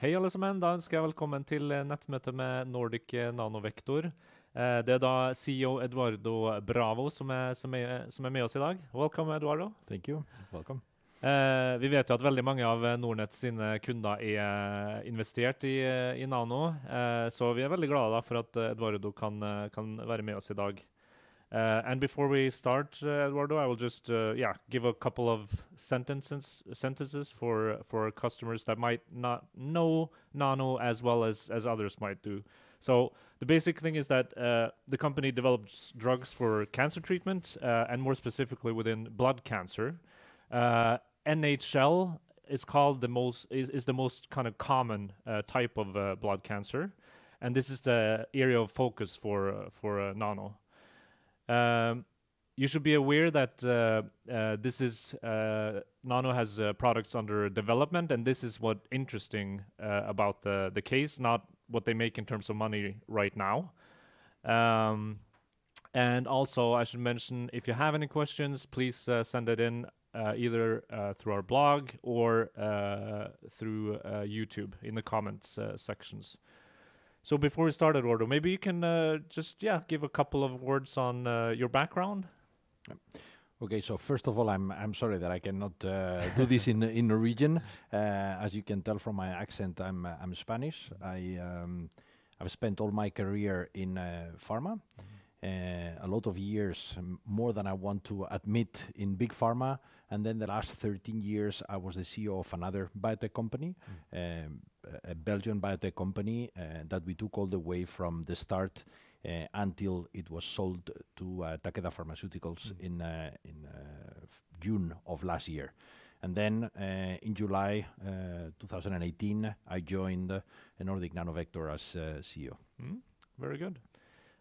Hei, alle sammen. Da ønsker jeg velkommen til eh, nettmøtet med Nordic eh, Nanovektor. Eh, det er da CEO Eduardo Bravo som er, som er, som er med oss i dag. Welcome, Eduardo. Thank you. Welcome. Eh, vi vet jo at veldig mange av Nordnet sine kunder er investert i, i Nano. Eh, så vi er veldig glade for at Eduardo kan, kan være med oss i dag. Uh, and before we start, uh, Eduardo, I will just uh, yeah give a couple of sentences sentences for for customers that might not know Nano as well as as others might do. So the basic thing is that uh, the company develops drugs for cancer treatment uh, and more specifically within blood cancer. Uh, NHL is called the most is, is the most kind of common type of blood cancer, and this is the area of focus for for Nano. Um, you should be aware that uh, uh, this is uh, Nano has uh, products under development, and this is what interesting uh, about the the case, not what they make in terms of money right now. Um, and also, I should mention if you have any questions, please uh, send it in either through our blog or through YouTube in the comments sections. So before we start, Eduardo, maybe you can uh, just yeah give a couple of words on uh, your background. Okay, so first of all, I'm I'm sorry that I cannot uh, do this in in Norwegian. Uh, as you can tell from my accent, I'm uh, I'm Spanish. I um, I've spent all my career in uh, pharma, a lot of years, more than I want to admit, in big pharma, and then the last 13 years, I was the CEO of another biotech company. Mm. Um, a Belgian biotech company uh, that we took all the way from the start uh, until it was sold to uh, Takeda Pharmaceuticals mm. in June of last year. And then in July 2018, I joined Nordic Nanovector as CEO. Mm. Very good.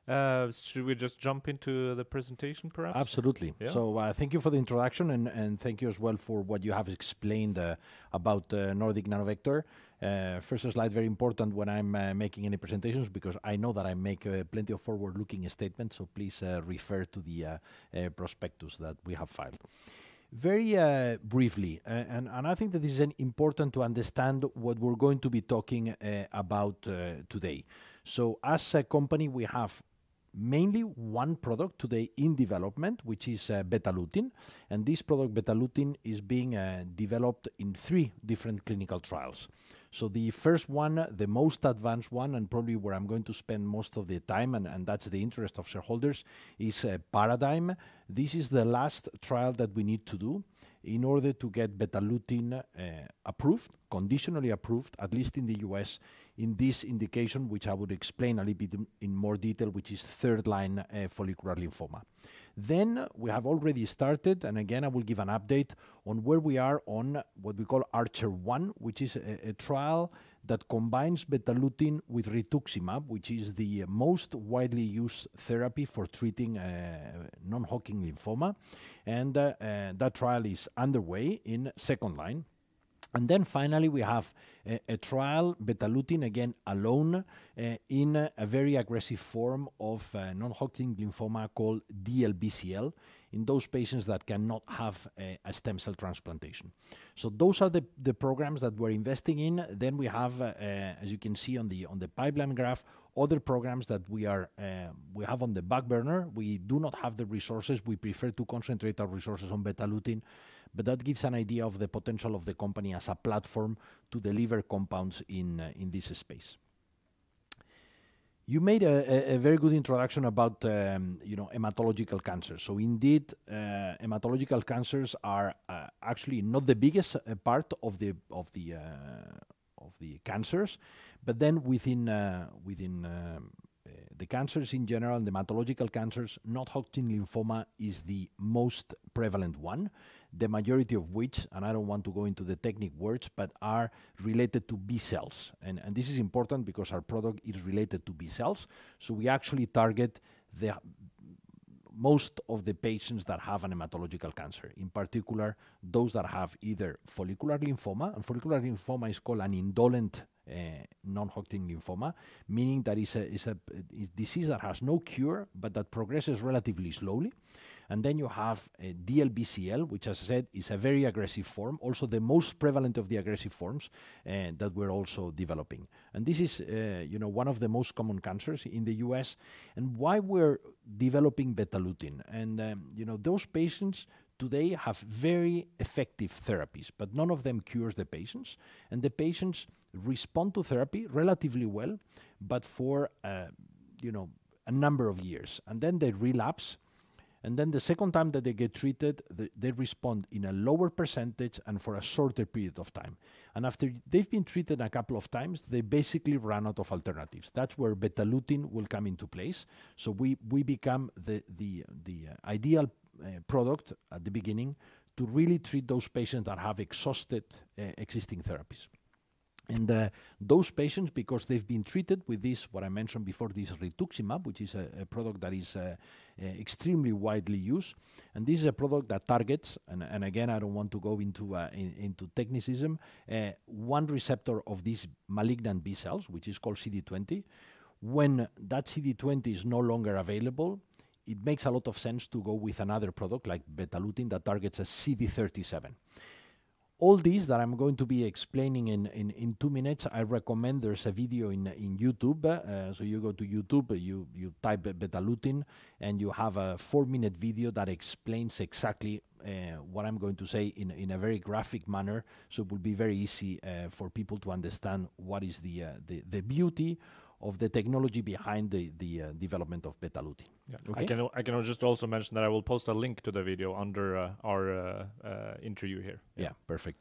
Uh, should we just jump into the presentation, perhaps? Absolutely. Yeah. So uh, thank you for the introduction, and, and thank you as well for what you have explained uh, about uh, Nordic Nanovector. Uh, first slide, very important when I'm making any presentations because I know that I make plenty of forward-looking statements, so please refer to the prospectus that we have filed. Very briefly, and, and I think that this is important to understand what we're going to be talking about today. So as a company, we have mainly one product today in development, which is uh, Betalutin. And this product, Betalutin, is being uh, developed in three different clinical trials. So the first one, the most advanced one, and probably where I'm going to spend most of the time, and, and that's the interest of shareholders, is uh, Paradigm. This is the last trial that we need to do in order to get Betalutin uh, approved, conditionally approved, at least in the US, in this indication, which I would explain a little bit in more detail, which is third-line uh, follicular lymphoma. Then we have already started, and again, I will give an update on where we are on what we call ARCHER-1, which is a trial that combines Betalutin with rituximab, which is the most widely used therapy for treating uh, non-Hodgkin lymphoma. And uh, that trial is underway in second line. And then finally, we have a, a trial, betalutin, again alone, uh, in a, a, very aggressive form of uh, non Hodgkin lymphoma called DLBCL in those patients that cannot have a, a, stem cell transplantation. So those are the, the programs that we're investing in. Then we have, uh, uh, as you can see on the on the pipeline graph, other programs that we are uh, we have on the back burner. We do not have the resources. We prefer to concentrate our resources on betalutin but that gives an idea of the potential of the company as a platform to deliver compounds in, uh, in this space. You made a, a, very good introduction about um, you know hematological cancers. So indeed, uh, hematological cancers are uh, actually not the biggest uh, part of the of the uh, of the cancers, but then within uh, within um, the cancers in general, the hematological cancers, not Hodgkin lymphoma is the most prevalent one the majority of which, and I don't want to go into the technical words, but are related to B cells. And, and this is important because our product is related to B cells. So we actually target the most of the patients that have an hematological cancer, in particular those that have either follicular lymphoma, and follicular lymphoma is called an indolent uh, non-Hodgkin lymphoma, meaning that it's a, it's a, it's a disease that has no cure but that progresses relatively slowly. And then you have uh, DLBCL, which, as I said, is a very aggressive form, also the most prevalent of the aggressive forms uh, that we're also developing. And this is, uh, you know, one of the most common cancers in the U.S. And why we're developing betalutin, and um, you know, those patients today have very effective therapies, but none of them cures the patients, and the patients respond to therapy relatively well, but for uh, you know a number of years, and then they relapse and then the second time that they get treated, they respond in a lower percentage and for a shorter period of time. And after they've been treated a couple of times, they basically run out of alternatives. That's where betalutin will come into place. So we, we become the, the, the uh, ideal uh, product at the beginning to really treat those patients that have exhausted uh, existing therapies. And uh, those patients, because they've been treated with this, what I mentioned before, this rituximab, which is a, a product that is uh, uh, extremely widely used, and this is a product that targets, and, and again, I don't want to go into uh, in, into technicism, uh, one receptor of these malignant B cells, which is called CD20. When that CD20 is no longer available, it makes a lot of sense to go with another product like betalutin that targets a CD37 all these that I'm going to be explaining in, in, in two minutes, I recommend there's a video in, in YouTube. Uh, so you go to YouTube, you, you type betalutin, and you have a four minute video that explains exactly uh, what I'm going to say in, in a very graphic manner. So it will be very easy uh, for people to understand what is the, uh, the, the beauty of the technology behind the, the uh, development of Betalutin. Yeah. Okay? I can I can just also mention that I will post a link to the video under uh, our uh, uh interview here. Yeah. yeah. perfect.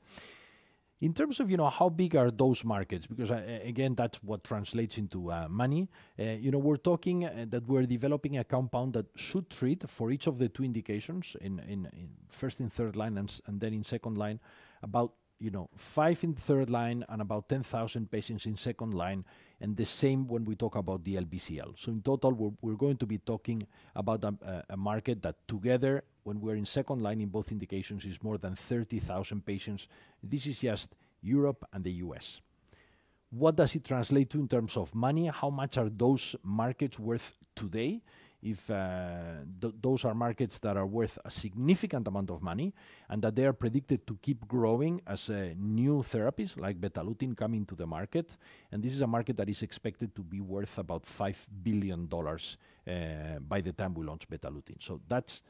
In terms of you know how big are those markets? Because uh, again, that's what translates into uh, money. you know, we're talking that we're developing a compound that should treat for each of the two indications in in, in first in third line and, and then in second line about you know, five in third line and about 10,000 patients in second line, and the same when we talk about the LBCL. So in total, we're, we're going to be talking about um, a, a market that together, when we're in second line in both indications, is more than 30,000 patients. This is just Europe and the US. What does it translate to in terms of money? How much are those markets worth today? if uh, th those are markets that are worth a significant amount of money and that they are predicted to keep growing as uh, new therapies like betalutin come into the market. And this is a market that is expected to be worth about $5 billion uh, by the time we launch betalutin. So that's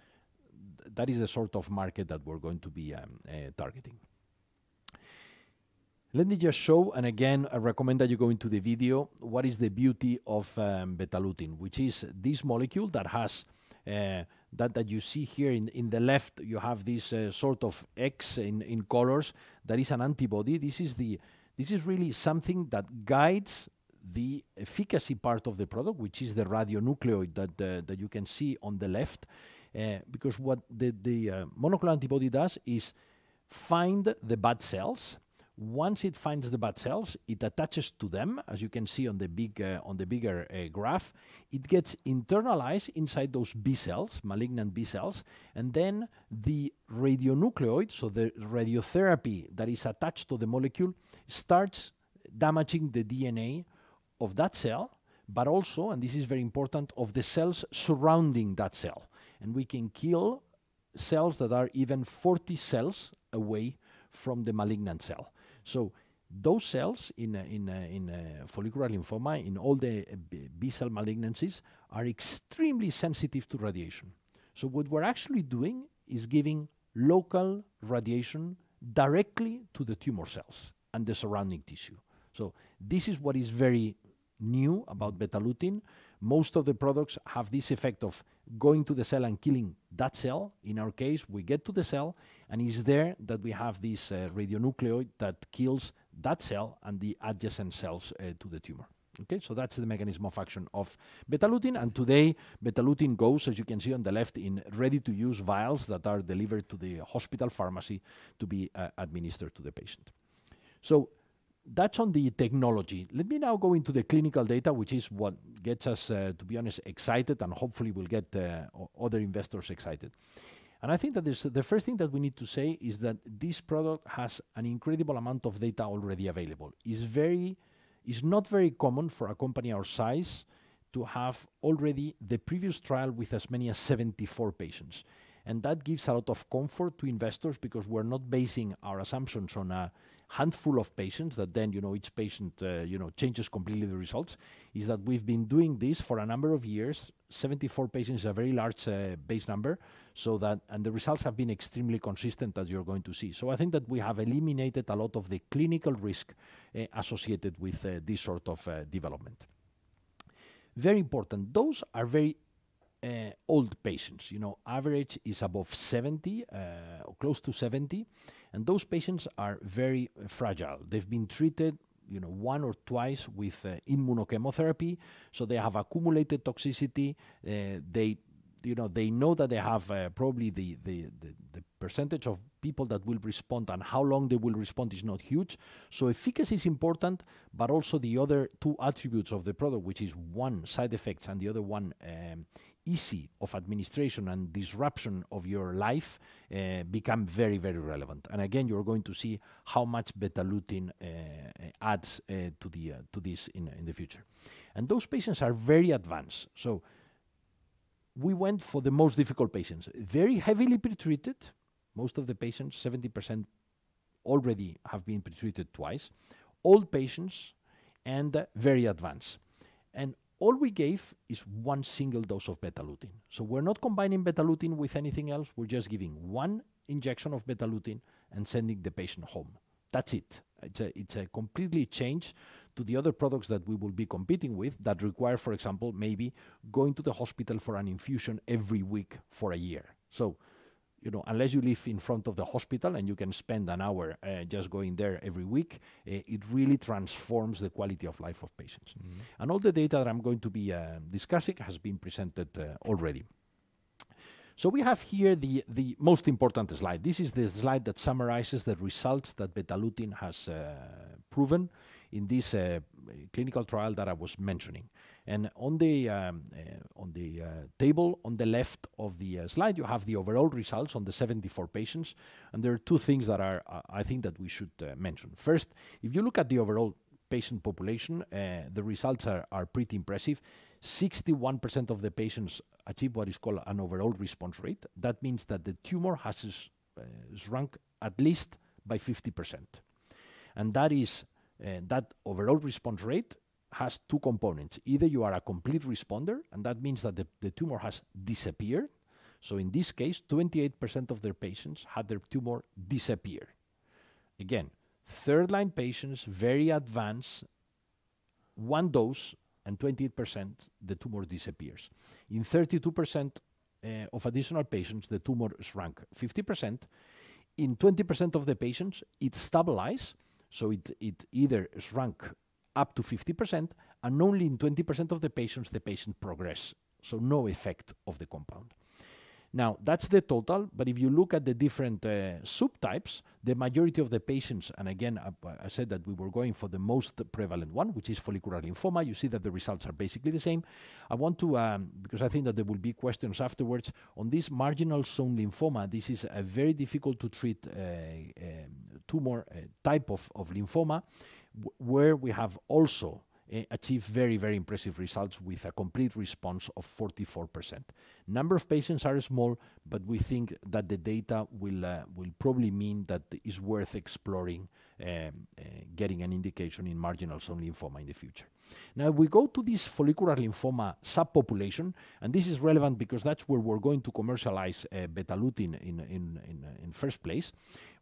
that is the sort of market that we're going to be um, uh, targeting. Let me just show, and again, I recommend that you go into the video, what is the beauty of um, betalutin, which is this molecule that has uh, that that you see here in, in the left, you have this uh, sort of X in, in colors that is an antibody. This is the this is really something that guides the efficacy part of the product, which is the radionucleoid that uh, that you can see on the left, uh, because what the the uh, monoclonal antibody does is find the bad cells once it finds the bad cells, it attaches to them, as you can see on the big uh, on the bigger uh, graph. It gets internalized inside those B cells, malignant B cells, and then the radionucleoid, so the radiotherapy that is attached to the molecule, starts damaging the DNA of that cell, but also, and this is very important, of the cells surrounding that cell. And we can kill cells that are even 40 cells away from the malignant cell. So those cells in, uh, in, uh, in uh, follicular lymphoma, in all the uh, B cell malignancies, are extremely sensitive to radiation. So what we're actually doing is giving local radiation directly to the tumor cells and the surrounding tissue. So this is what is very new about beta-lutin. Most of the products have this effect of going to the cell and killing that cell. In our case, we get to the cell, and it's there that we have this uh, radionucleoid that kills that cell and the adjacent cells uh, to the tumor. Okay, so that's the mechanism of action of betalutin. And today, betalutin goes, as you can see on the left, in ready-to-use vials that are delivered to the hospital pharmacy to be uh, administered to the patient. So that's on the technology. Let me now go into the clinical data, which is what gets us, uh, to be honest, excited and hopefully will get uh, other investors excited. And I think that the first thing that we need to say is that this product has an incredible amount of data already available. It's, very, it's not very common for a company our size to have already the previous trial with as many as 74 patients. And that gives a lot of comfort to investors because we're not basing our assumptions on a handful of patients that then, you know, each patient, uh, you know, changes completely the results, is that we've been doing this for a number of years. 74 patients is a very large uh, base number, so that, and the results have been extremely consistent as you're going to see. So I think that we have eliminated a lot of the clinical risk uh, associated with this sort of development. Very important, those are very uh, old patients. You know, average is above 70, uh, close to 70, and those patients are very uh, fragile. They've been treated, you know, one or twice with uh, immunochemotherapy, so they have accumulated toxicity. Uh, they, you know, they know that they have uh, probably the, the, the, the percentage of people that will respond and how long they will respond is not huge. So efficacy is important, but also the other two attributes of the product, which is one side effects and the other one um, easy of administration and disruption of your life uh, become very, very relevant. And again, you're going to see how much beta lutin uh, uh, adds uh, to, the, uh, to this in, in the future. And those patients are very advanced. So we went for the most difficult patients, very heavily pretreated. Most of the patients, 70% already have been pretreated twice. Old patients and very advanced. And all we gave is one single dose of betalutin. So we're not combining betalutin with anything else. We're just giving one injection of betalutin and sending the patient home. That's it. It's a, it's a completely change to the other products that we will be competing with that require, for example, maybe going to the hospital for an infusion every week for a year. So you know, unless you live in front of the hospital and you can spend an hour uh, just going there every week, uh, it really transforms the quality of life of patients. Mm-hmm. And all the data that I'm going to be uh, discussing has been presented uh, already. So we have here the, the most important slide. This is the slide that summarizes the results that betalutin has proven in this uh, clinical trial that I was mentioning. And on the um, uh, on the uh, table on the left of the uh, slide, you have the overall results on the 74 patients. And there are two things that are uh, I think that we should uh, mention. First, if you look at the overall patient population, the results are, are pretty impressive. 61% of the patients achieve what is called an overall response rate. That means that the tumor has shrunk at least by 50%. And that is and that overall response rate has two components. Either you are a complete responder, and that means that the, the tumor has disappeared. So in this case, 28% of their patients had their tumor disappear. Again, third line patients, very advanced, one dose, and 28% the tumor disappears. In 32% uh, eh, of additional patients, the tumor shrunk 50%. In 20% of the patients, it stabilized so it, it either shrunk up to 50%, and only in 20% of the patients the patient progressed. So no effect of the compound. Now, that's the total, but if you look at the different uh, subtypes, the majority of the patients, and again, I, I, said that we were going for the most prevalent one, which is follicular lymphoma. You see that the results are basically the same. I want to, um, because I think that there will be questions afterwards, on this marginal zone lymphoma. This is a very difficult to treat uh, um, tumor uh, type of, of lymphoma, where we have also Eh, achieve very, very impressive results with a complete response of 44%. Number of patients are small, but we think that the data will, uh, will probably mean that it's worth exploring um, uh, getting an indication in marginal zone lymphoma in the future. Now we go to this follicular lymphoma subpopulation, and this is relevant because that's where we're going to commercialize uh, betalutin in, in, in, uh, in first place.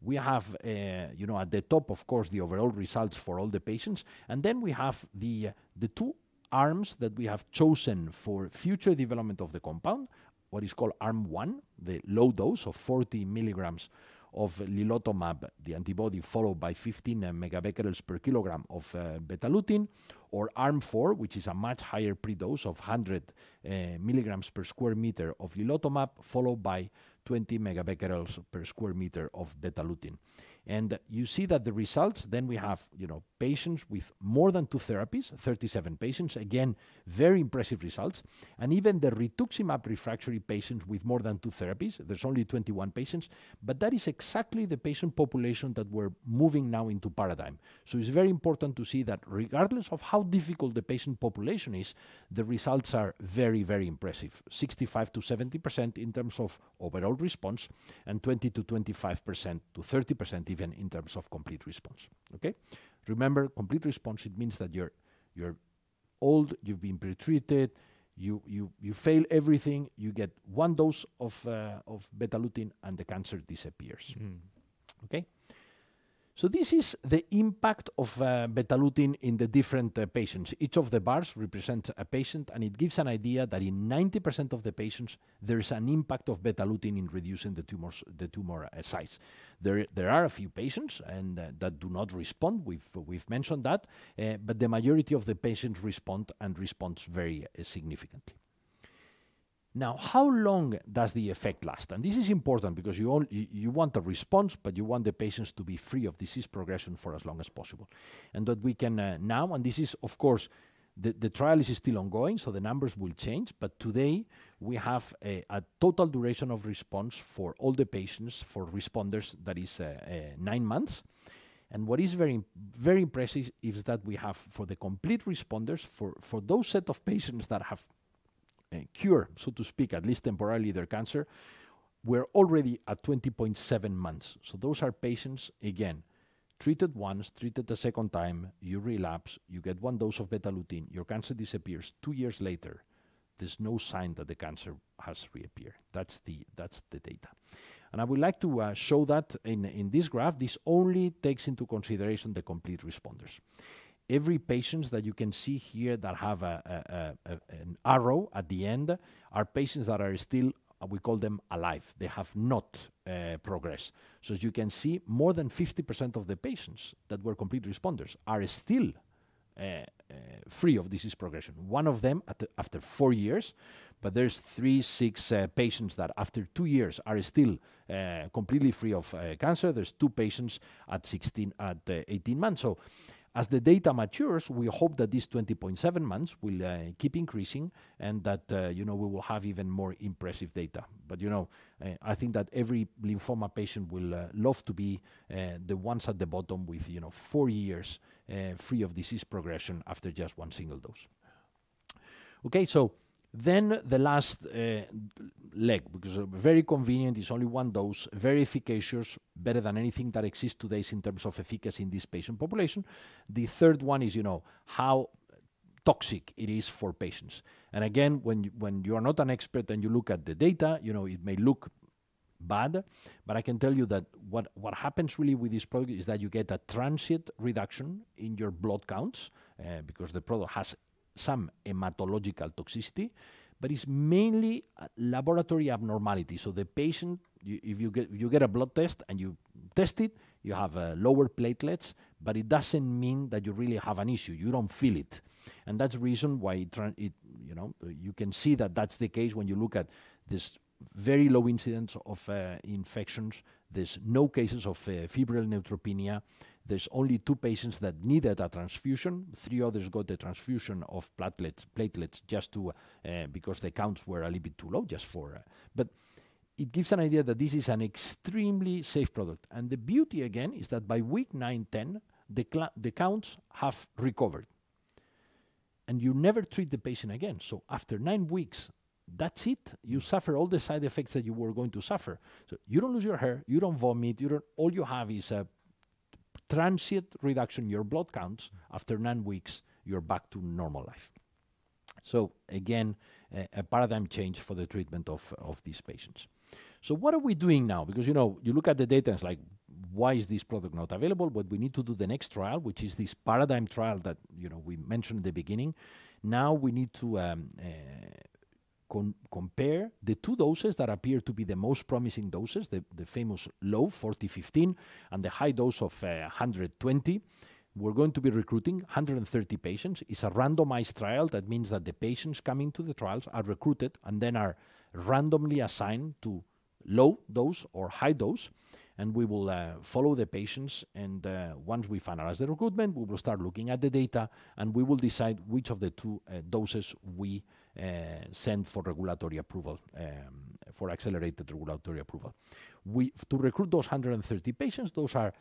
We have, uh, you know, at the top, of course, the overall results for all the patients, and then we have the, uh, the two arms that we have chosen for future development of the compound, what is called arm one, the low dose of 40 milligrams of lilotomab, the antibody followed by 15 megabecquerels per kilogram of uh, betalutin, or ARM4, which is a much higher predose of 100 uh, milligrams per square meter of lilotomab, followed by 20 megabecquerels per square meter of betalutin. And you see that the results, then we have, you know, patients with more than two therapies, 37 patients, again, very impressive results. And even the rituximab refractory patients with more than two therapies, there's only 21 patients, but that is exactly the patient population that we're moving now into paradigm. So it's very important to see that regardless of how difficult the patient population is, the results are very, very impressive. 65 to 70% in terms of overall response and 20 to 25% to 30% even in terms of complete response. Okay, remember complete response. It means that you're you're old, you've been pretreated, you you you fail everything, you get one dose of uh, of beta lutein, and the cancer disappears. Mm. Okay, so this is the impact of uh, betalutin in the different uh, patients. Each of the bars represents a patient, and it gives an idea that in 90% of the patients, there is an impact of betalutin in reducing the, tumors, the tumor uh, size. There, there are a few patients and uh, that do not respond. We've, we've mentioned that, uh, but the majority of the patients respond and responds very uh, significantly. Now, how long does the effect last? And this is important because you, you, you want a response, but you want the patients to be free of disease progression for as long as possible. And that we can uh, now, and this is, of course, the, the trial is still ongoing, so the numbers will change, but today we have a, a total duration of response for all the patients, for responders, that is uh, uh, nine months. And what is very very impressive is that we have for the complete responders, for, for those set of patients that have cure, so to speak, at least temporarily, their cancer, we're already at 20.7 months. So those are patients, again, treated once, treated a second time, you relapse, you get one dose of beta-lutin, your cancer disappears. Two years later, there's no sign that the cancer has reappeared. That's the, that's the data. And I would like to uh, show that in, in this graph. This only takes into consideration the complete responders every patients that you can see here that have a, a, a, an arrow at the end are patients that are still uh, we call them alive they have not uh, progressed so as you can see more than 50% of the patients that were complete responders are still uh, uh free of disease progression one of them the, after four years but there's three six uh, patients that after two years are still uh, completely free of cancer there's two patients at 16 at 18 months so as the data matures, we hope that these 20.7 months will uh, keep increasing and that, uh, you know, we will have even more impressive data. But, you know, uh, I think that every lymphoma patient will uh, love to be uh, the ones at the bottom with, you know, four years uh, free of disease progression after just one single dose. Okay, so then the last uh, leg, because uh, very convenient, is only one dose, very efficacious, better than anything that exists today in terms of efficacy in this patient population. The third one is, you know, how toxic it is for patients. And again, when you, when you are not an expert and you look at the data, you know, it may look bad, but I can tell you that what, what happens really with this product is that you get a transient reduction in your blood counts uh, because the product has some hematological toxicity, but it's mainly laboratory abnormality. So the patient, you, if you get you get a blood test and you test it, you have uh, lower platelets, but it doesn't mean that you really have an issue. You don't feel it, and that's the reason why it, it you know you can see that that's the case when you look at this very low incidence of uh, infections. There's no cases of uh, febrile neutropenia there's only two patients that needed a transfusion. Three others got the transfusion of platelets, platelets just to uh, because the counts were a little bit too low, just for. Uh, but it gives an idea that this is an extremely safe product. And the beauty again is that by week 9, 10, the, the counts have recovered. And you never treat the patient again. So after nine weeks, that's it. You suffer all the side effects that you were going to suffer. So you don't lose your hair, you don't vomit, you don't, all you have is a transient reduction in your blood counts. After nine weeks, you're back to normal life. So again, a, a paradigm change for the treatment of, of these patients. So what are we doing now? Because you know, you look at the data and it's like, why is this product not available? But we need to do the next trial, which is this paradigm trial that you know we mentioned at the beginning. Now we need to um, uh, compare the two doses that appear to be the most promising doses, the, the famous low 4015 and the high dose of uh, 120. We're going to be recruiting 130 patients. It's a randomized trial. That means that the patients coming to the trials are recruited and then are randomly assigned to low dose or high dose and we will uh, follow the patients. And uh, once we finalize the recruitment, we will start looking at the data, and we will decide which of the two uh, doses we uh, send for regulatory approval, um, for accelerated regulatory approval. We to recruit those 130 patients. Those are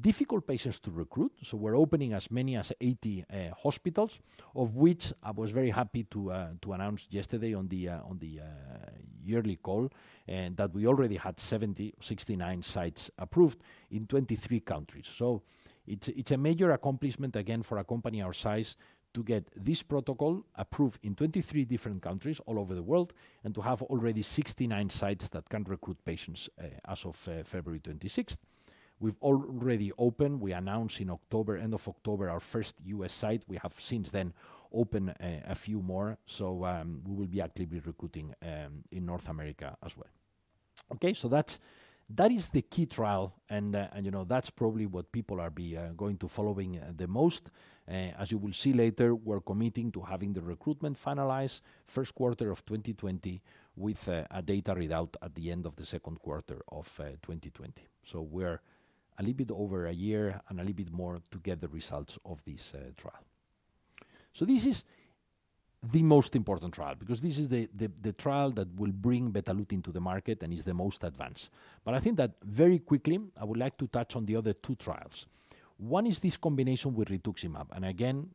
difficult patients to recruit. So we're opening as many as 80 uh, hospitals, of which I was very happy to uh, to announce yesterday on the uh, on the uh, yearly call and that we already had 70, 69 sites approved in 23 countries. So it's it's a major accomplishment again for a company our size to get this protocol approved in 23 different countries all over the world and to have already 69 sites that can recruit patients uh, as of uh, February 26th. We've already opened. We announced in October, end of October, our first U.S. site. We have since then opened eh, a few more. So um, we will be actively recruiting um, in North America as well. Okay, so that's that is the key trial, and uh, and you know that's probably what people are be uh, going to following uh, the most. Eh, as you will see later, we're committing to having the recruitment finalized first quarter of 2020 with uh, a data readout at the end of the second quarter of 2020. Uh, so we're a little bit over a year and a little bit more to get the results of this uh, trial. So this is the most important trial because this is the, the, the trial that will bring Betalutin to the market and is the most advanced. But I think that very quickly, I would like to touch on the other two trials. One is this combination with rituximab. And again,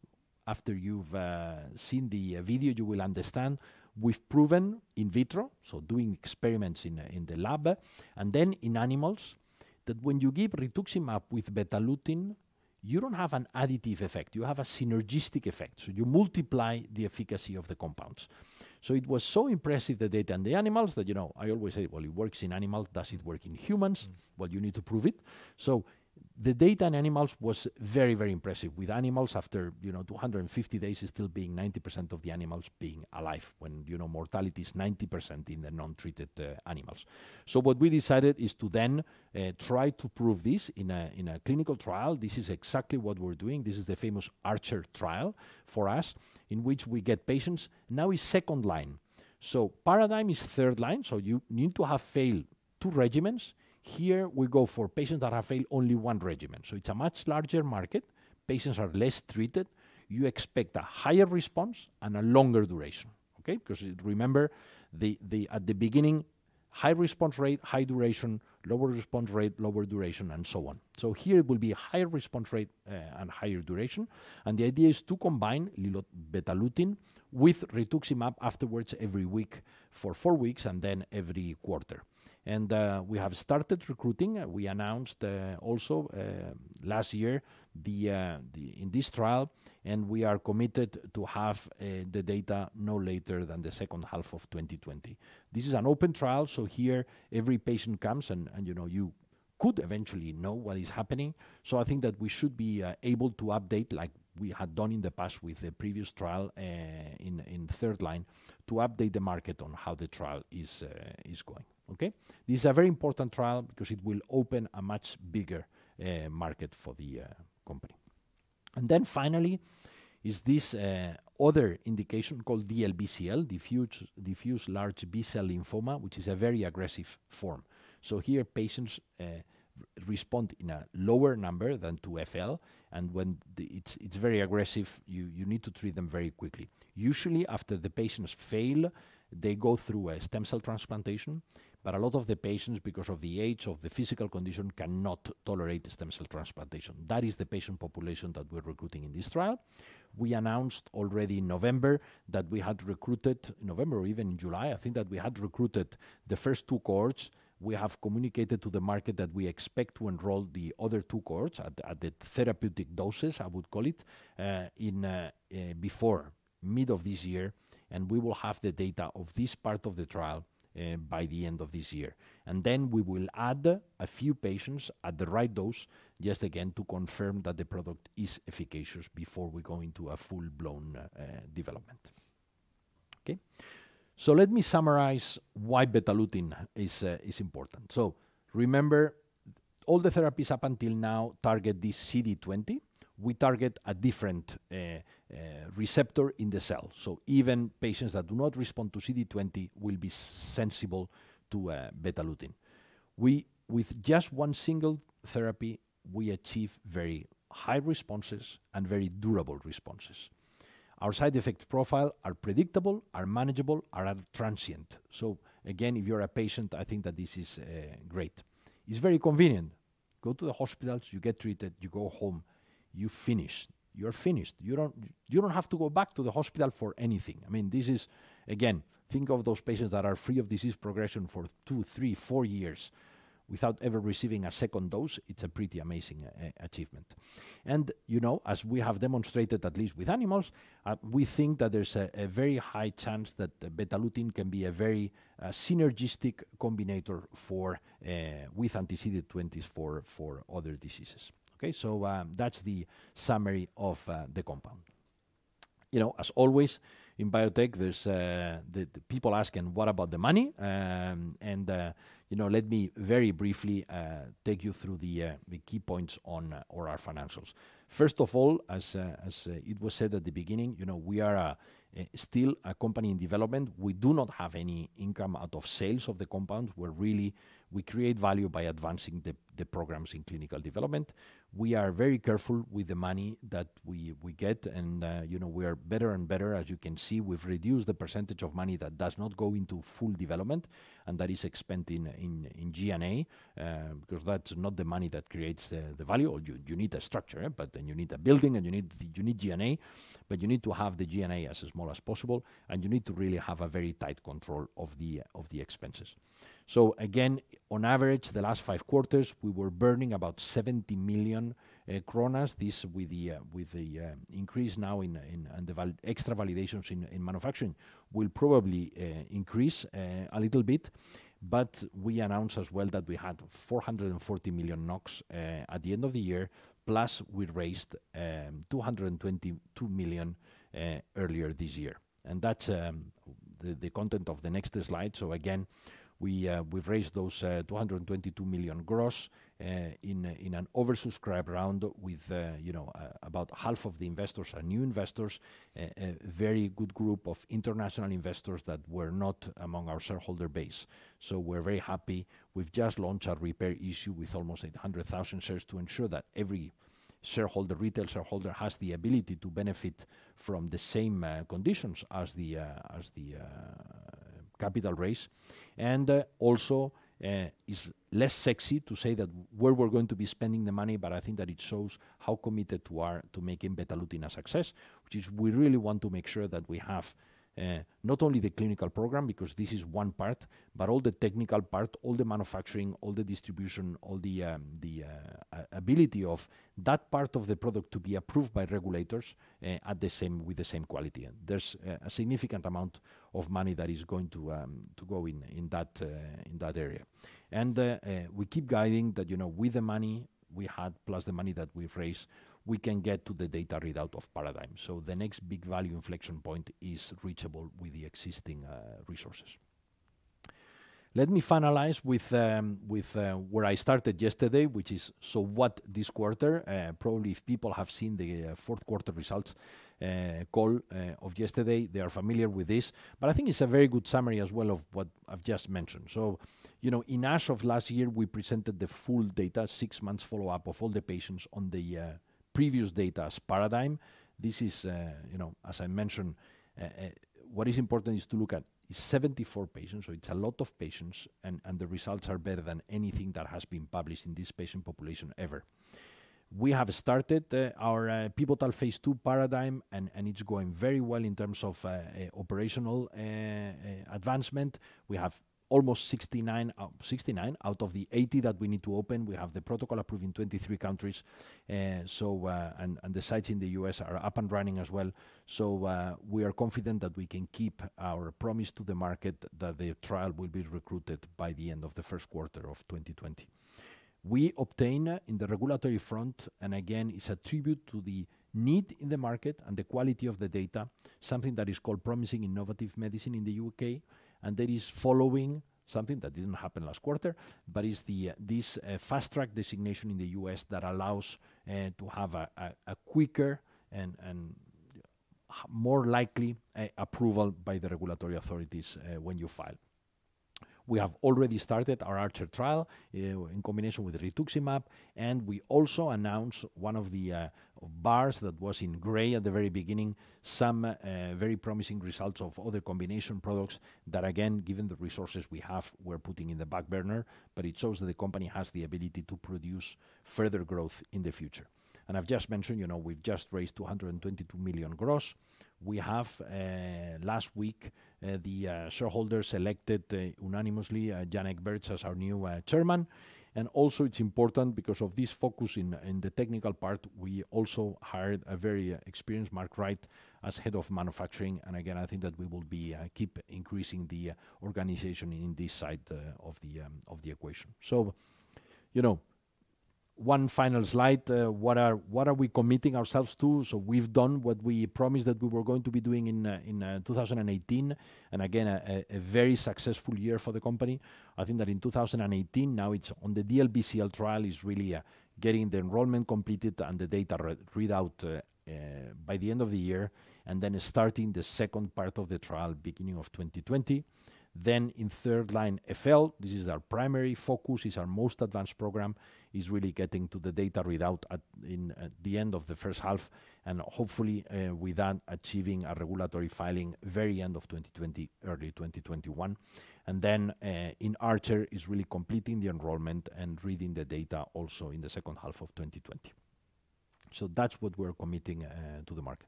after you've uh, seen the uh, video, you will understand we've proven in vitro, so doing experiments in, uh, in the lab, and then in animals, that when you give rituximab with betalutin, you don't have an additive effect, you have a synergistic effect. So you multiply the efficacy of the compounds. So it was so impressive the data and the animals that, you know, I always say, well, it works in animals, does it work in humans? Mm. Well, you need to prove it. So the data in animals was very, very impressive. With animals, after you know 250 days, still being 90% of the animals being alive, when you know mortality is 90% in the non-treated uh, animals. So what we decided is to then uh, try to prove this in a in a clinical trial. This is exactly what we're doing. This is the famous Archer trial for us, in which we get patients. Now is second line. So paradigm is third line. So you need to have failed two regimens here we go for patients that have failed only one regimen. So it's a much larger market. Patients are less treated. You expect a higher response and a longer duration. Okay, because remember, the, the at the beginning, high response rate, high duration, lower response rate, lower duration, and so on. So here it will be a higher response rate uh, and higher duration. And the idea is to combine betalutin with rituximab afterwards every week for four weeks and then every quarter and uh, we have started recruiting. We announced uh, also uh, last year in this trial, and we are committed to have the data no later than the second half of 2020. This is an open trial, so here every patient comes and you know you could eventually know what is happening. So I think that we should be able to update, like we had done in the past with the previous trial uh, in third line to update the market on how the trial uh, is going. Okay? This is a very important trial because it will open a much bigger uh, market for the company. And then finally is this other indication called DLBCL, diffuse large B-cell lymphoma, which is a very aggressive form. So here, patients respond in a lower number than to FL, and when it's it's very aggressive, you you need to treat them very quickly. Usually, after the patients fail, they go through a stem cell transplantation, but a lot of the patients, because of the age of the physical condition, cannot tolerate stem cell transplantation. That is the patient population that we're recruiting in this trial. We announced already in November that we had recruited, in November or even in July, I think that we had recruited the first two cohorts we have communicated to the market that we expect to enroll the other two cohorts at the therapeutic doses, I would call it, uh, uh, uh, before mid of this year, and we will have the data of this part of the trial by the end of this year. And Then we will add a few patients at the right dose, just again to confirm that the product is efficacious before we go into a full-blown development. Okay? So let me summarize why beta-lutin is, uh, is important. So remember, all the therapies up until now target this CD20. We target a different uh, uh, receptor in the cell. So even patients that do not respond to CD20 will be sensible to uh, beta-lutin. We, with just one single therapy, we achieve very high responses and very durable responses. Our side effect profile are predictable, are manageable, are transient. So again, if you're a patient, I think that this is uh, great. It's very convenient. Go to the hospitals, you get treated, you go home, you finish. You're finished. You don't you don't have to go back to the hospital for anything. I mean, this is again, think of those patients that are free of disease progression for two, three, four years without ever receiving a second dose, it's a pretty amazing uh, uh, achievement. And, you know, as we have demonstrated, at least with animals, uh, we think that there's a, a, very high chance that beta lutein can be a very uh, synergistic combinator for uh, with anti CD20s for, for other diseases. Okay, so um, that's the summary of uh, the compound. You know, as always, in biotech, there's uh, the, the, people asking, what about the money? Um, and uh, you know, let me very briefly uh, take you through the uh, key points uh, on our financials. First of all, as it was said at the beginning, you know, we are still a company in development. We do not have any income out of sales of the compounds. We're really we create value by advancing the, the programs in clinical development. We are very careful with the money that we, we get, and uh, you know we are better and better. As you can see, we've reduced the percentage of money that does not go into full development, and that is spent in in, in G&A uh, because that's not the money that creates the, the value. you, you need a structure, eh? but then you need a building, and you need you need G&A, but you need to have the G&A as small as possible, and you need to really have a very tight control of the of the expenses. So again, on average, the last five quarters, we were burning about 70 million eh, kronas. This with the uh, with the uh, increase now in and the extra validations in in manufacturing will probably eh, increase eh, a little bit. But we announced as well that we had 440 million NOK at the end of the year, plus we raised 222 million earlier this year. And that's um, the content of the next slide. So again, uh, we've raised those uh, 222 million gross uh, in an oversubscribed round with, you know, about half of the investors are new investors, a very good group of international investors that were not among our shareholder base. So we're very happy. We've just launched a repair issue with almost 800,000 shares to ensure that every shareholder, retail shareholder, has the ability to benefit from the same conditions as the capital raise. And uh, also, uh, it's less sexy to say that where we're going to be spending the money, but I think that it shows how committed we are to making Betalutin a success, which is we really want to make sure that we have uh, not only the clinical program, because this is one part, but all the technical part, all the manufacturing, all the distribution, all the, um, the uh, ability of that part of the product to be approved by regulators uh, at the same with the same quality. And there's a significant amount of money that is going to um, to go in in that uh, in that area, and uh, we keep guiding that you know with the money we had plus the money that we've raised we can get to the data readout of PARADIGM. So the next big value inflection point is reachable with the existing uh, resources. Let me finalize with, um, with uh, where I started yesterday, which is so what this quarter. Uh, probably, if people have seen the uh, fourth quarter results uh, call uh, of yesterday, they are familiar with this. But I think it's a very good summary as well of what I've just mentioned. So, you know, in ASH of last year, we presented the full data, six months follow up of all the patients on the previous data as paradigm. This is, uh, you know, as I mentioned, uh, uh, what is important is to look at 74 patients, so it's a lot of patients, and, and the results are better than anything that has been published in this patient population ever. We have started uh, our uh, pivotal phase two paradigm, and, and it's going very well in terms of uh, operational advancement. We have almost 69, 69 out of the 80 that we need to open. We have the protocol approved in 23 countries. Uh, so uh, and, and the sites in the US are up and running as well. So uh, we are confident that we can keep our promise to the market that the trial will be recruited by the end of the first quarter of 2020. We obtain uh, in the regulatory front, and again, it's a tribute to the need in the market and the quality of the data, something that is called promising innovative medicine in the UK, and there is following something that didn't happen last quarter, but is the uh, this uh, fast track designation in the U.S. that allows uh, to have a, a, a, quicker and and uh, more likely uh, approval by the regulatory authorities uh, when you file. We have already started our ARCHER trial uh, in combination with rituximab, and we also announced one of the uh, bars that was in gray at the very beginning, some uh, very promising results of other combination products that, again, given the resources we have, we're putting in the back burner, but it shows that the company has the ability to produce further growth in the future. And I've just mentioned, you know, we've just raised 222 million gross. We have uh, last week uh, the uh, shareholders elected unanimously Janek Egberts as our new chairman. And also, it's important because of this focus in the technical part, we also hired a very experienced Mark Wright as head of manufacturing. And again, I think that we will keep increasing the organization in this side um, of the equation. So, you know, one final slide. Uh, what are what are we committing ourselves to? So we've done what we promised that we were going to be doing in uh, in uh, 2018, and again a, a, very successful year for the company. I think that in 2018 now it's on the DLBCL trial is really uh, getting the enrollment completed and the data re readout uh, uh, by the end of the year, and then starting the second part of the trial beginning of 2020. Then in third line FL, this is our primary focus, is our most advanced program, is really getting to the data readout at, in, at the end of the first half, and hopefully uh, with that achieving a regulatory filing very end of 2020, early 2021. And then uh, in Archer is really completing the enrollment and reading the data also in the second half of 2020. So that's what we're committing uh, to the market.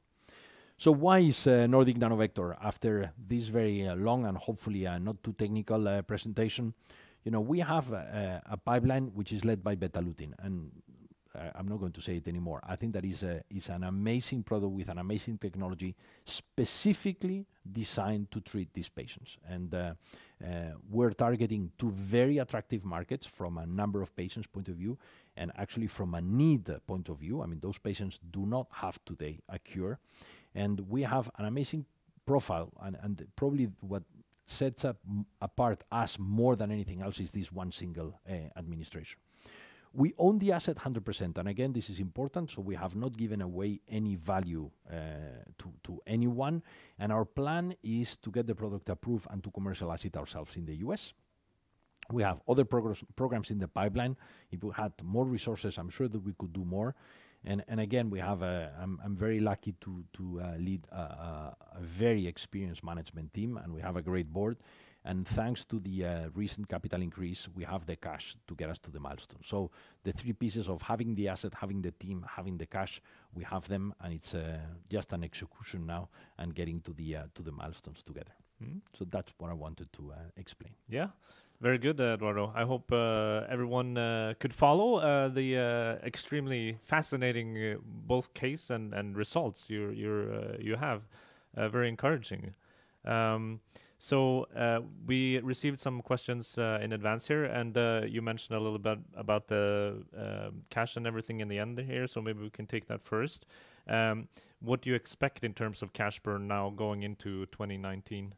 So why is uh, Nordic Nanovector, after this very uh, long and hopefully uh, not too technical uh, presentation, you know, we have a, uh, a, pipeline which is led by Betalutin, and uh, I'm not going to say it anymore. I think that is, a, is an amazing product with an amazing technology specifically designed to treat these patients. And we're targeting two very attractive markets from a number of patients' point of view, and actually from a need point of view. I mean, those patients do not have today a cure. And we have an amazing profile, and, and probably what sets up apart us more than anything else is this one single uh, administration. We own the asset 100%, and again, this is important, so we have not given away any value uh, to, to anyone, and our plan is to get the product approved and to commercialize it ourselves in the US. We have other programs in the pipeline. If we had more resources, I'm sure that we could do more and and again we have a I'm, I'm very lucky to to uh, lead a, a, a, very experienced management team and we have a great board and thanks to the uh, recent capital increase we have the cash to get us to the milestone so the three pieces of having the asset having the team having the cash we have them and it's uh, just an execution now and getting to the uh, to the milestones together mm. so that's what I wanted to uh, explain yeah very good, uh, Eduardo. I hope uh, everyone uh, could follow uh, the uh, extremely fascinating uh, both case and, and results you you you have. very encouraging. Um, so we received some questions in advance here, and you mentioned a little bit about the um, cash and everything in the end here. So maybe we can take that first. Um, what do you expect in terms of cash burn now going into 2019?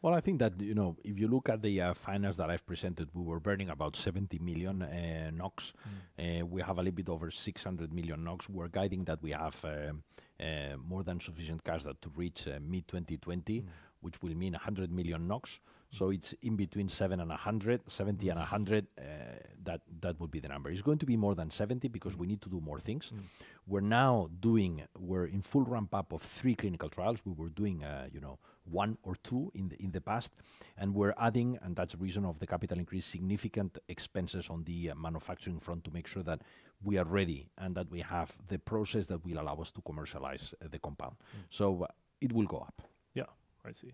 Well, I think that you know, if you look at the uh, finance that I've presented, we were burning about 70 million uh, NOx. Mm. Uh, we have a little bit over 600 million NOx. We're guiding that we have um, uh, more than sufficient cash that to reach uh, mid 2020, mm. which will mean 100 million NOx. Mm. So it's in between seven and 100, 70 mm. and 100. Uh, that that would be the number. It's going to be more than 70 because we mm. need to do more things. Mm. We're now doing. We're in full ramp up of three clinical trials. We were doing, you know one or two in the, in the past, and we're adding, and that's the reason of the capital increase, significant expenses on the uh, manufacturing front to make sure that we are ready and that we have the process that will allow us to commercialize uh, the compound. Mm. So uh, it will go up. Yeah, I see.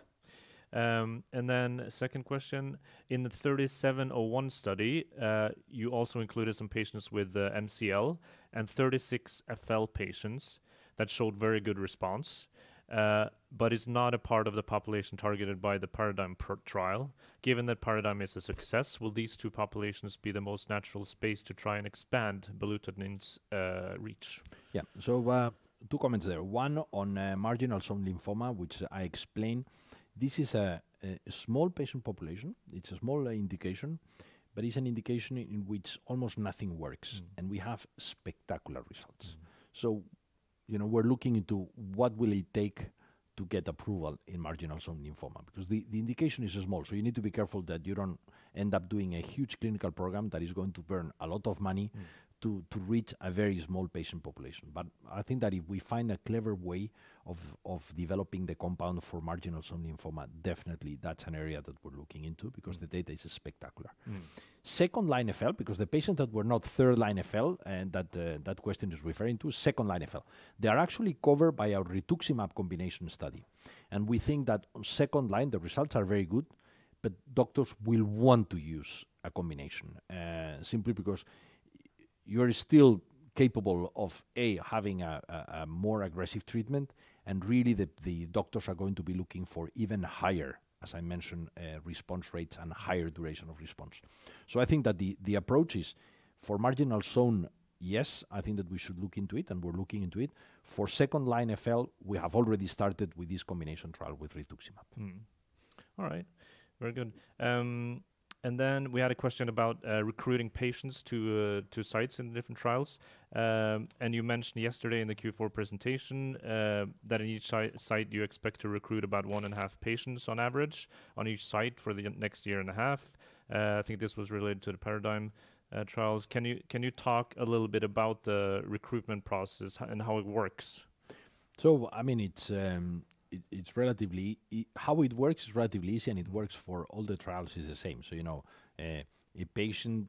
Um, and then second question, in the 3701 study, uh, you also included some patients with uh, MCL and 36 FL patients that showed very good response. Uh, but is not a part of the population targeted by the paradigm trial. Given that paradigm is a success, will these two populations be the most natural space to try and expand belutanin's uh, reach? Yeah, so uh, two comments there. One on uh, marginal zone lymphoma, which I explained. This is a, a small patient population, it's a small indication, but it's an indication in which almost nothing works, mm. and we have spectacular results. Mm. So, you know, we're looking into what will it take to get approval in marginal zone lymphoma because the, the indication is small. So you need to be careful that you don't end up doing a huge clinical program that is going to burn a lot of money mm to, to reach a very small patient population. But I think that if we find a clever way of, of developing the compound for marginal zone lymphoma, definitely that's an area that we're looking into because mm. the data is spectacular. Mm. Second line FL, because the patients that were not third line FL and that uh, that question is referring to, second line FL, they are actually covered by our rituximab combination study. And we think that on second line, the results are very good, but doctors will want to use a combination uh, simply because you're still capable of a having a, a, a, more aggressive treatment and really the, the doctors are going to be looking for even higher as i mentioned uh, response rates and higher duration of response so i think that the, the approach is for marginal zone yes i think that we should look into it and we're looking into it for second line fl we have already started with this combination trial with rituximab mm. all right very good um, and then we had a question about uh, recruiting patients to uh, to sites in different trials. Um, and you mentioned yesterday in the Q4 presentation uh, that in each site you expect to recruit about one and a half patients on average on each site for the next year and a half. Uh, I think this was related to the paradigm uh, trials. Can you can you talk a little bit about the recruitment process and how it works? So I mean, it's um, it, it's relatively it, how it works is relatively easy, and it works for all the trials is the same. So you know, uh, a patient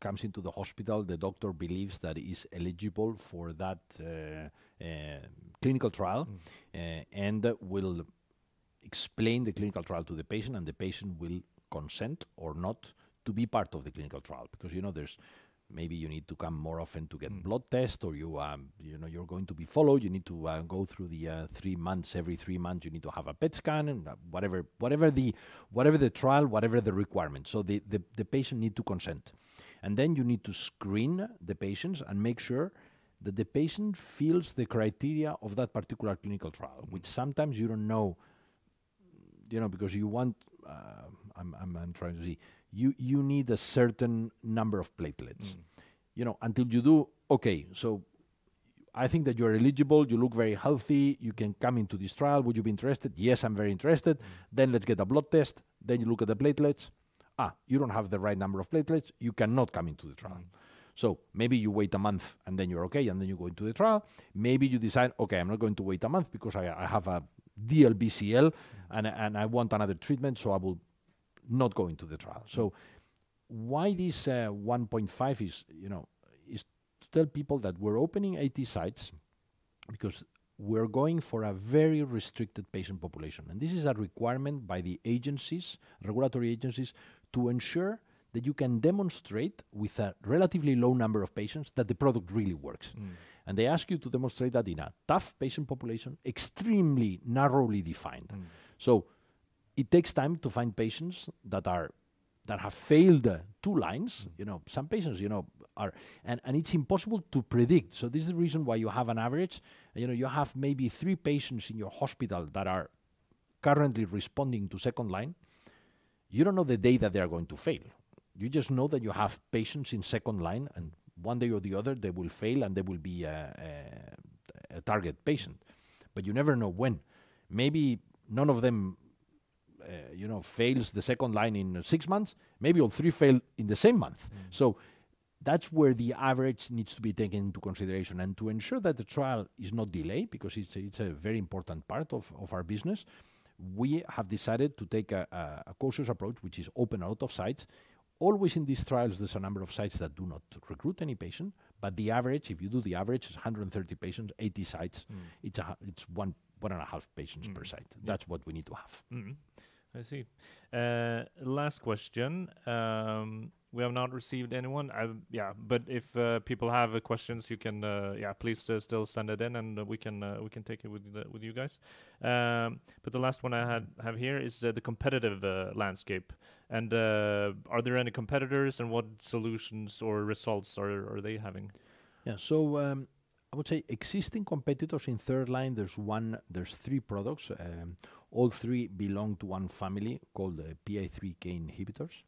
comes into the hospital, the doctor believes that is eligible for that uh, uh, clinical trial, mm. Uh, and will explain the clinical trial to the patient, and the patient will consent or not to be part of the clinical trial because you know there's maybe you need to come more often to get mm. blood tests or you um, you know you're going to be followed you need to uh, go through the uh, 3 months every 3 months you need to have a pet scan and uh, whatever whatever the whatever the trial whatever the requirement so the, the the patient need to consent and then you need to screen the patients and make sure that the patient feels the criteria of that particular clinical trial mm. which hmm. sometimes you don't know you know because you want uh, I'm, I'm I'm trying to see you you need a certain number of platelets. Mm. You know, until you do okay. So I think that you are eligible. You look very healthy. You can come into this trial. Would you be interested? Yes, I'm very interested. Mm. Then let's get a blood test. Then you look at the platelets. Ah, you don't have the right number of platelets. You cannot come into the trial. Mm. So maybe you wait a month and then you're okay, and then you go into the trial. Maybe you decide, okay, I'm not going to wait a month because I, I have a DLBCL mm. and, and I want another treatment, so I will not going to the trial. So why this uh, 1.5 is, you know, is to tell people that we're opening 80 sites because we're going for a very restricted patient population. And this is a requirement by the agencies, regulatory agencies, to ensure that you can demonstrate with a relatively low number of patients that the product really works. Mm. And they ask you to demonstrate that in a tough patient population, extremely narrowly defined. Mm. So it takes time to find patients that are that have failed uh, two lines. Mm. You know, some patients, you know, are and, and it's impossible to predict. So this is the reason why you have an average. You know, you have maybe three patients in your hospital that are currently responding to second line. You don't know the day that they are going to fail. You just know that you have patients in second line, and one day or the other they will fail and they will be a, a, a target patient. But you never know when. Maybe none of them uh, you know fails the second line in uh, six months, maybe all three fail in the same month. Mm. So that's where the average needs to be taken into consideration, and to ensure that the trial is not delayed because it's a, it's a very important part of, of our business. We have decided to take a, a, a cautious approach, which is open a lot of sites. Always in these trials, there's a number of sites that do not recruit any patient, but the average, if you do the average, is 130 patients, 80 sites. Mm. It's a, it's one one and a half patients mm. per site. Yeah. That's what we need to have. Mm. I see. Uh, last question. Um, we have not received anyone. I, yeah, but if uh, people have uh, questions, you can uh, yeah please uh, still send it in, and we can uh, we can take it with the, with you guys. Um, but the last one I had have here is the competitive landscape, and are there any competitors, and what solutions or results are are they having? Yeah. So. Um I would say existing competitors in third line. There's one. There's three products. Um, all three belong to one family called uh, PI3K inhibitors,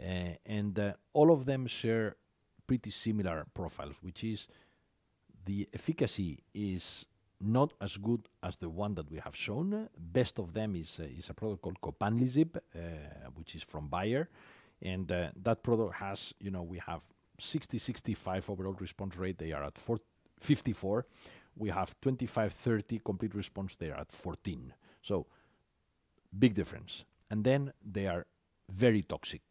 uh, and uh, all of them share pretty similar profiles, which is the efficacy is not as good as the one that we have shown. Best of them is uh, is a product called Copanlisib, uh, which is from Bayer, and uh, that product has you know we have 60 65 overall response rate. They are at 40 54, we have 25 30 complete response there at 14. So big difference. And then they are very toxic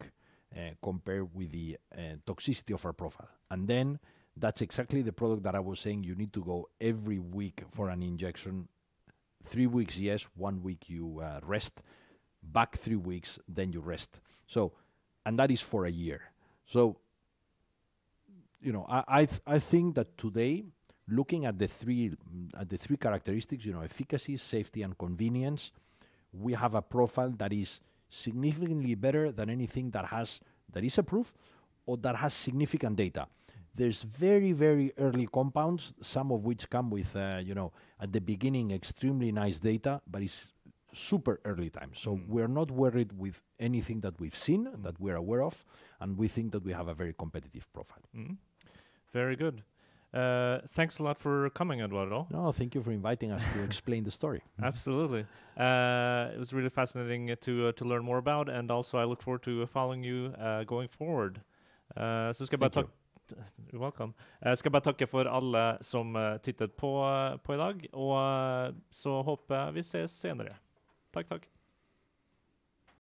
uh, compared with the uh, toxicity of our profile. And then that's exactly the product that I was saying you need to go every week for an injection. Three weeks, yes, one week you uh, rest, back three weeks, then you rest. So, and that is for a year. So, you know, I, I, I think that today, looking at the three at the three characteristics, you know, efficacy, safety, and convenience, we have a profile that is significantly better than anything that has that is approved or that has significant data. There's very very early compounds, some of which come with uh, you know at the beginning extremely nice data, but it's super early time. So mm. we're not worried with anything that we've seen mm. that we're aware of, and we think that we have a very competitive profile. Mm. Very good. Uh, thanks a lot for coming, Eduardo. No, thank you for inviting us to explain the story. Absolutely, uh, it was really fascinating to uh, to learn more about, and also I look forward to uh, following you uh, going forward. Uh, thank skal jeg bare takke Welcome. Jeg skal bare takke for alle som tittet på, på i dag, og så håper jeg vi ses senere. Takk, takk.